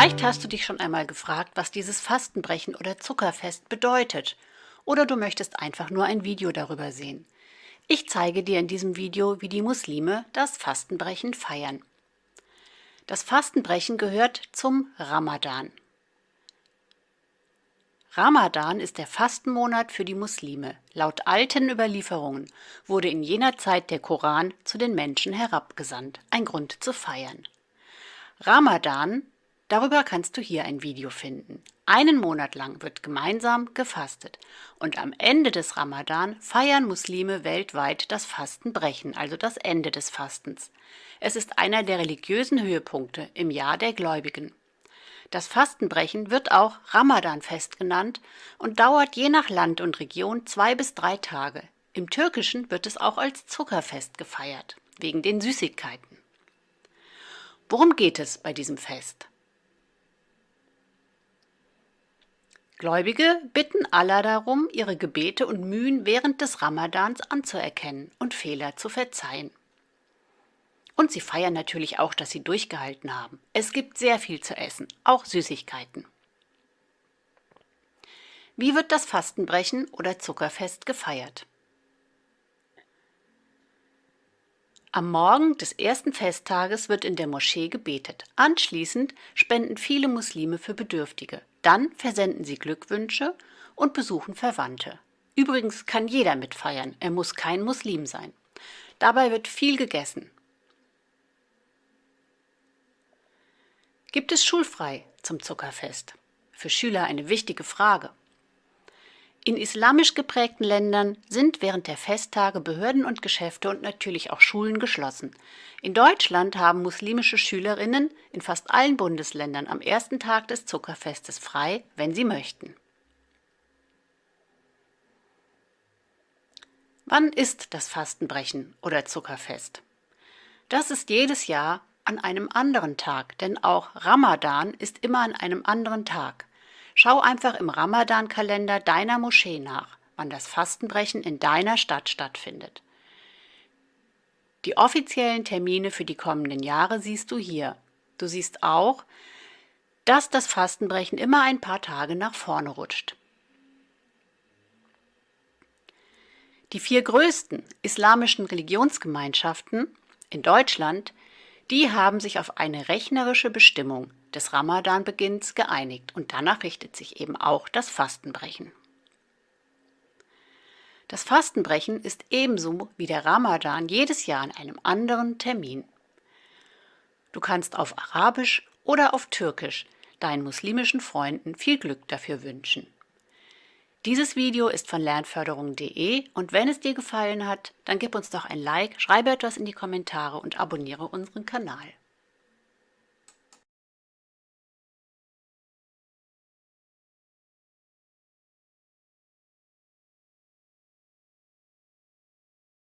Vielleicht hast du dich schon einmal gefragt, was dieses Fastenbrechen oder Zuckerfest bedeutet. Oder du möchtest einfach nur ein Video darüber sehen. Ich zeige dir in diesem Video, wie die Muslime das Fastenbrechen feiern. Das Fastenbrechen gehört zum Ramadan. Ramadan ist der Fastenmonat für die Muslime. Laut alten Überlieferungen wurde in jener Zeit der Koran zu den Menschen herabgesandt, ein Grund zu feiern. Ramadan Darüber kannst du hier ein Video finden. Einen Monat lang wird gemeinsam gefastet und am Ende des Ramadan feiern Muslime weltweit das Fastenbrechen, also das Ende des Fastens. Es ist einer der religiösen Höhepunkte im Jahr der Gläubigen. Das Fastenbrechen wird auch Ramadanfest genannt und dauert je nach Land und Region zwei bis drei Tage. Im Türkischen wird es auch als Zuckerfest gefeiert, wegen den Süßigkeiten. Worum geht es bei diesem Fest? Gläubige bitten Allah darum, ihre Gebete und Mühen während des Ramadans anzuerkennen und Fehler zu verzeihen. Und sie feiern natürlich auch, dass sie durchgehalten haben. Es gibt sehr viel zu essen, auch Süßigkeiten. Wie wird das Fastenbrechen oder Zuckerfest gefeiert? Am Morgen des ersten Festtages wird in der Moschee gebetet. Anschließend spenden viele Muslime für Bedürftige. Dann versenden Sie Glückwünsche und besuchen Verwandte. Übrigens kann jeder mitfeiern, er muss kein Muslim sein. Dabei wird viel gegessen. Gibt es schulfrei zum Zuckerfest? Für Schüler eine wichtige Frage. In islamisch geprägten Ländern sind während der Festtage Behörden und Geschäfte und natürlich auch Schulen geschlossen. In Deutschland haben muslimische Schülerinnen in fast allen Bundesländern am ersten Tag des Zuckerfestes frei, wenn sie möchten. Wann ist das Fastenbrechen oder Zuckerfest? Das ist jedes Jahr an einem anderen Tag, denn auch Ramadan ist immer an einem anderen Tag. Schau einfach im Ramadan-Kalender deiner Moschee nach, wann das Fastenbrechen in deiner Stadt stattfindet. Die offiziellen Termine für die kommenden Jahre siehst du hier. Du siehst auch, dass das Fastenbrechen immer ein paar Tage nach vorne rutscht. Die vier größten islamischen Religionsgemeinschaften in Deutschland die haben sich auf eine rechnerische Bestimmung des Ramadanbeginns geeinigt und danach richtet sich eben auch das Fastenbrechen. Das Fastenbrechen ist ebenso wie der Ramadan jedes Jahr an einem anderen Termin. Du kannst auf Arabisch oder auf Türkisch deinen muslimischen Freunden viel Glück dafür wünschen. Dieses Video ist von lernförderung.de und wenn es dir gefallen hat, dann gib uns doch ein Like, schreibe etwas in die Kommentare und abonniere unseren Kanal.